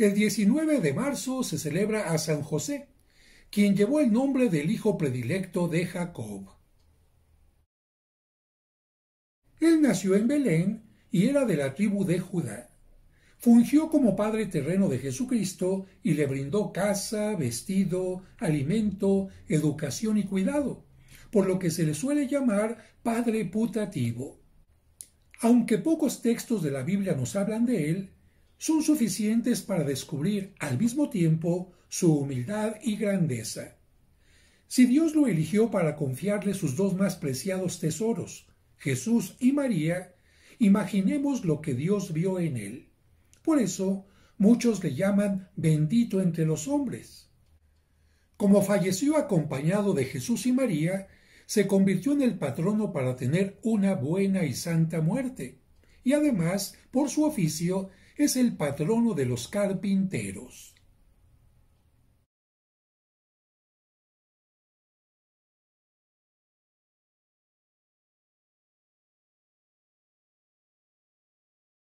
El 19 de marzo se celebra a San José, quien llevó el nombre del hijo predilecto de Jacob. Él nació en Belén y era de la tribu de Judá. Fungió como padre terreno de Jesucristo y le brindó casa, vestido, alimento, educación y cuidado, por lo que se le suele llamar padre putativo. Aunque pocos textos de la Biblia nos hablan de él, son suficientes para descubrir al mismo tiempo su humildad y grandeza. Si Dios lo eligió para confiarle sus dos más preciados tesoros, Jesús y María, imaginemos lo que Dios vio en él. Por eso, muchos le llaman bendito entre los hombres. Como falleció acompañado de Jesús y María, se convirtió en el patrono para tener una buena y santa muerte, y además, por su oficio, es el patrono de los carpinteros.